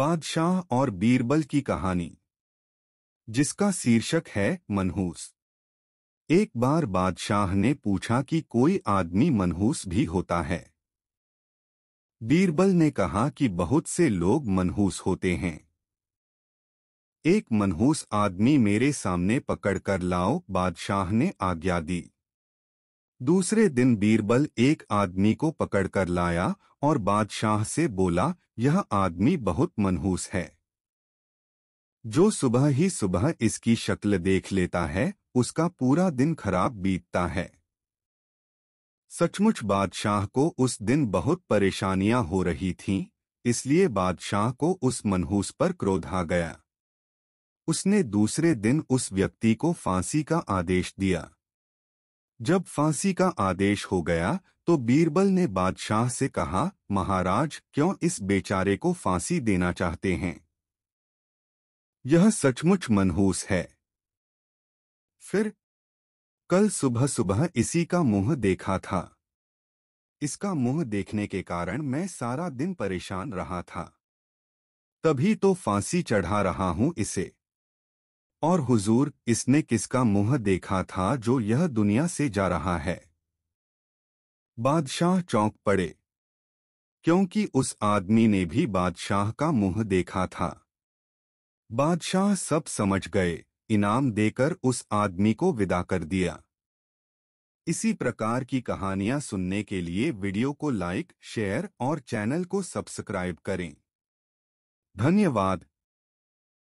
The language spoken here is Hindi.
बादशाह और बीरबल की कहानी जिसका शीर्षक है मनहूस एक बार बादशाह ने पूछा कि कोई आदमी मनहूस भी होता है बीरबल ने कहा कि बहुत से लोग मनहूस होते हैं एक मनहूस आदमी मेरे सामने पकड़कर लाओ बादशाह ने आज्ञा दी दूसरे दिन बीरबल एक आदमी को पकड़कर लाया और बादशाह से बोला यह आदमी बहुत मनहूस है जो सुबह ही सुबह इसकी शक्ल देख लेता है उसका पूरा दिन खराब बीतता है सचमुच बादशाह को उस दिन बहुत परेशानियां हो रही थीं, इसलिए बादशाह को उस मनहूस पर क्रोध आ गया उसने दूसरे दिन उस व्यक्ति को फांसी का आदेश दिया जब फांसी का आदेश हो गया तो बीरबल ने बादशाह से कहा महाराज क्यों इस बेचारे को फांसी देना चाहते हैं यह सचमुच मनहूस है फिर कल सुबह सुबह इसी का मुंह देखा था इसका मुंह देखने के कारण मैं सारा दिन परेशान रहा था तभी तो फांसी चढ़ा रहा हूं इसे और हुजूर इसने किसका मुंह देखा था जो यह दुनिया से जा रहा है बादशाह चौंक पड़े क्योंकि उस आदमी ने भी बादशाह का मुंह देखा था बादशाह सब समझ गए इनाम देकर उस आदमी को विदा कर दिया इसी प्रकार की कहानियां सुनने के लिए वीडियो को लाइक शेयर और चैनल को सब्सक्राइब करें धन्यवाद